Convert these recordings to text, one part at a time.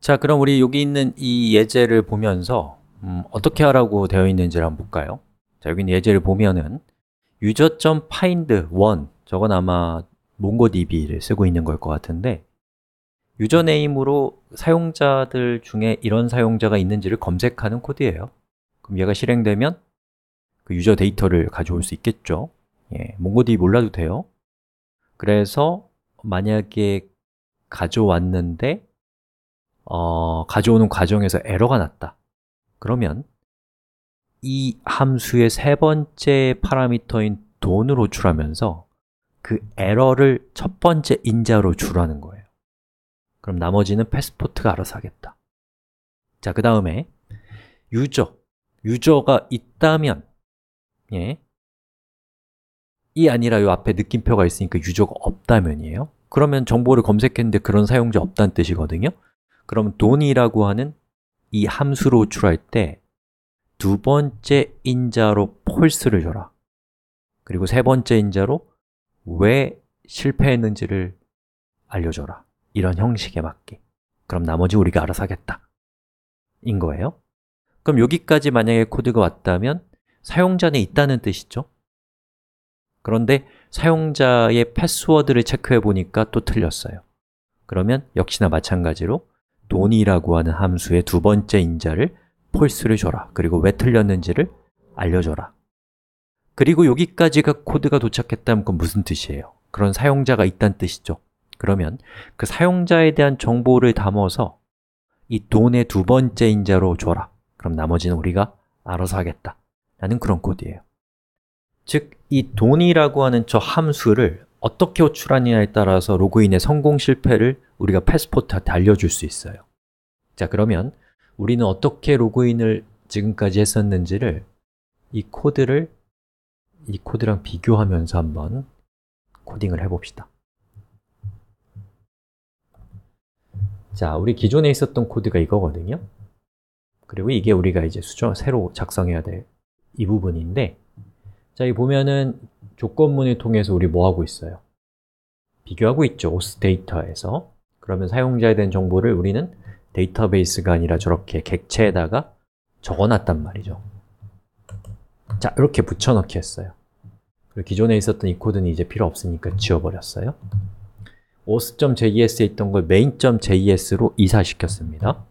자, 그럼 우리 여기 있는 이 예제를 보면서 음, 어떻게 하라고 되어 있는지를 한번 볼까요? 자, 여기 있는 예제를 보면은 user.find1 저건 아마 mongodb를 쓰고 있는 걸 것 같은데 유저네임으로 사용자들 중에 이런 사용자가 있는지를 검색하는 코드예요 그럼 얘가 실행되면 그 유저 데이터를 가져올 수 있겠죠 예, 몽고 b 몰라도 돼요 그래서 만약에 가져왔는데 어, 가져오는 과정에서 에러가 났다. 그러면 이 함수의 세 번째 파라미터인 돈을 호출하면서 그 에러를 첫 번째 인자로 주라는 거예요. 그럼 나머지는 패스포트가 알아서 하겠다. 자, 그 다음에 유저, 유저가 있다면 예, 이 아니라 요 앞에 느낌표가 있으니까 유저가 없다면이에요. 그러면 정보를 검색했는데 그런 사용자 없다는 뜻이거든요. 그럼 돈이라고 하는 이 함수로 호출할 때 두 번째 인자로 폴스를 줘라 그리고 세 번째 인자로 왜 실패했는지를 알려줘라 이런 형식에 맞게 그럼 나머지 우리가 알아서 하겠다 인 거예요 그럼 여기까지 만약에 코드가 왔다면 사용자는 있다는 뜻이죠 그런데 사용자의 패스워드를 체크해 보니까 또 틀렸어요 그러면 역시나 마찬가지로 돈이라고 하는 함수의 두 번째 인자를 폴스를 줘라 그리고 왜 틀렸는지를 알려줘라 그리고 여기까지가 코드가 도착했다면 그건 무슨 뜻이에요? 그런 사용자가 있다는 뜻이죠 그러면 그 사용자에 대한 정보를 담아서 이 돈의 두 번째 인자로 줘라 그럼 나머지는 우리가 알아서 하겠다 라는 그런 코드예요 즉, 이 돈이라고 하는 저 함수를 어떻게 호출하느냐에 따라서 로그인의 성공 실패를 우리가 패스포트한테 알려줄 수 있어요. 자, 그러면 우리는 어떻게 로그인을 지금까지 했었는지를 이 코드를 이 코드랑 비교하면서 한번 코딩을 해봅시다. 자, 우리 기존에 있었던 코드가 이거거든요. 그리고 이게 우리가 이제 수정, 새로 작성해야 될 이 부분인데 자, 여기 보면은 조건문을 통해서 우리 뭐 하고 있어요? 비교하고 있죠, 오스 데이터에서. 그러면 사용자에 대한 정보를 우리는 데이터베이스가 아니라 저렇게 객체에다가 적어놨단 말이죠. 자, 이렇게 붙여넣기 했어요. 그리고 기존에 있었던 이 코드는 이제 필요 없으니까 지워버렸어요. os.js에 있던 걸 main.js로 이사시켰습니다.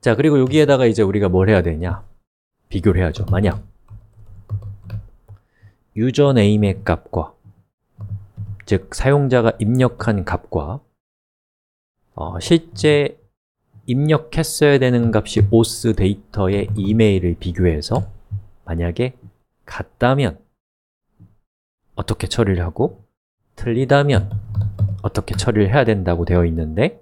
자, 그리고 여기에다가 이제 우리가 뭘 해야 되냐? 비교를 해야죠. 만약 유저네임의 값과 즉 사용자가 입력한 값과 어, 실제 입력했어야 되는 값이 오스 데이터의 이메일을 비교해서 만약에 같다면 어떻게 처리를 하고 틀리다면 어떻게 처리를 해야 된다고 되어 있는데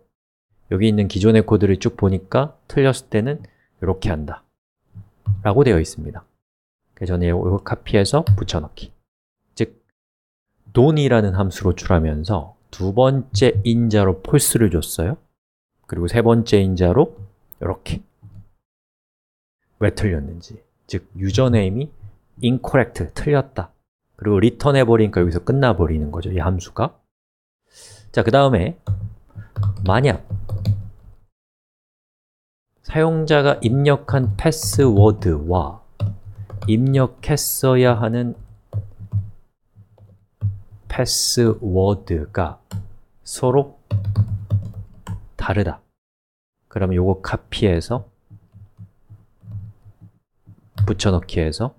여기 있는 기존의 코드를 쭉 보니까 틀렸을 때는 이렇게 한다 라고 되어 있습니다 저는 이걸 카피해서 붙여넣기 즉 don이라는 함수 로출하면서 두 번째 인자로 false를 줬어요 그리고 세 번째 인자로 이렇게 왜 틀렸는지 즉 유저네임이 incorrect, 틀렸다 그리고 return 해버리니까 여기서 끝나버리는 거죠, 이 함수가 자, 그 다음에 만약 사용자가 입력한 패스워드와 입력했어야 하는 패스워드가 서로 다르다. 그럼 요거 카피해서 붙여넣기 해서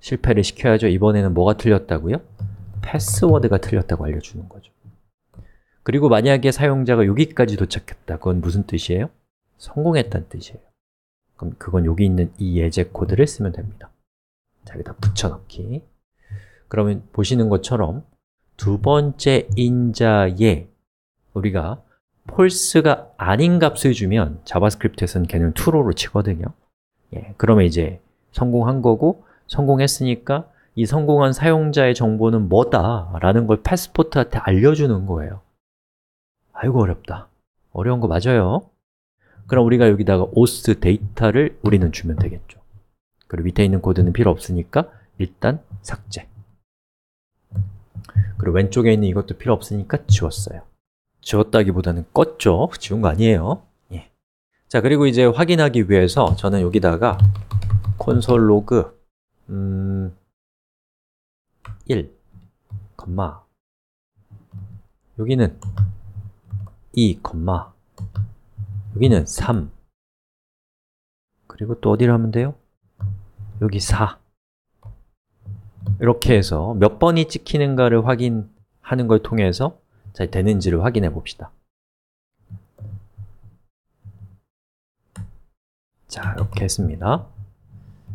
실패를 시켜야죠. 이번에는 뭐가 틀렸다고요? 패스워드가 틀렸다고 알려주는 거죠. 그리고 만약에 사용자가 여기까지 도착했다. 그건 무슨 뜻이에요? 성공했다는 뜻이에요. 그럼 그건 여기 있는 이 예제 코드를 쓰면 됩니다. 자기다 붙여넣기 그러면 보시는 것처럼 두 번째 인자에 우리가 false가 아닌 값을 주면 자바스크립트에서는 걔는 true로 치거든요 예, 그러면 이제 성공한 거고 성공했으니까 이 성공한 사용자의 정보는 뭐다? 라는 걸 패스포트한테 알려주는 거예요 아이고 어렵다 어려운 거 맞아요 그럼 우리가 여기다가 ost 데이터를 우리는 주면 되겠죠 그리고 밑에 있는 코드는 필요 없으니까 일단 삭제 그리고 왼쪽에 있는 이것도 필요 없으니까 지웠어요 지웠다기보다는 껐죠? 지운 거 아니에요 예. 자, 그리고 이제 확인하기 위해서 저는 여기다가 콘솔 로그 음, 1, 마 여기는 2, 마 여기는 3 그리고 또 어디를 하면 돼요? 여기 4 이렇게 해서 몇 번이 찍히는가를 확인하는 걸 통해서 잘 되는지를 확인해 봅시다 자, 이렇게 했습니다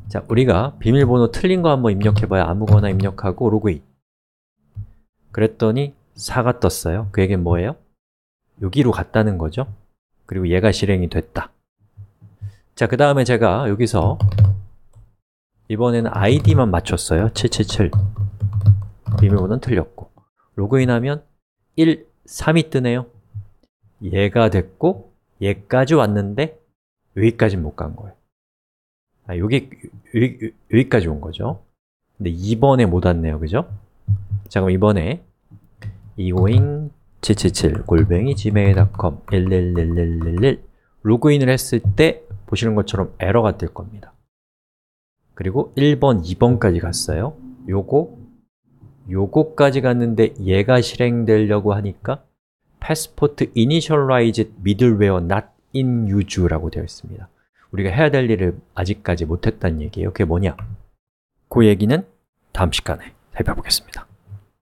자, 우리가 비밀번호 틀린 거 한번 입력해봐야 아무거나 입력하고 로그인 그랬더니 4가 떴어요 그 얘기는 뭐예요? 여기로 갔다는 거죠 그리고 얘가 실행이 됐다 자, 그 다음에 제가 여기서 이번에는 아이디만 맞췄어요 777 비밀번호는 틀렸고 로그인하면 1, 3이 뜨네요 얘가 됐고 얘까지 왔는데 여기까지못 간 거예요 아, 여기, 여기, 여기까지 온 거죠 근데 2번에 못 왔네요, 그죠? 자, 그럼 이번에 이고잉 777 골뱅이 gmail.com 111111 로그인을 했을 때 보시는 것처럼 에러가 뜰 겁니다. 그리고 1번, 2번까지 갔어요 요거, 요거까지 갔는데 얘가 실행되려고 하니까 passport initialized middleware not in use라고 되어 있습니다 우리가 해야 될 일을 아직까지 못했다는 얘기예요 그게 뭐냐? 그 얘기는 다음 시간에 살펴보겠습니다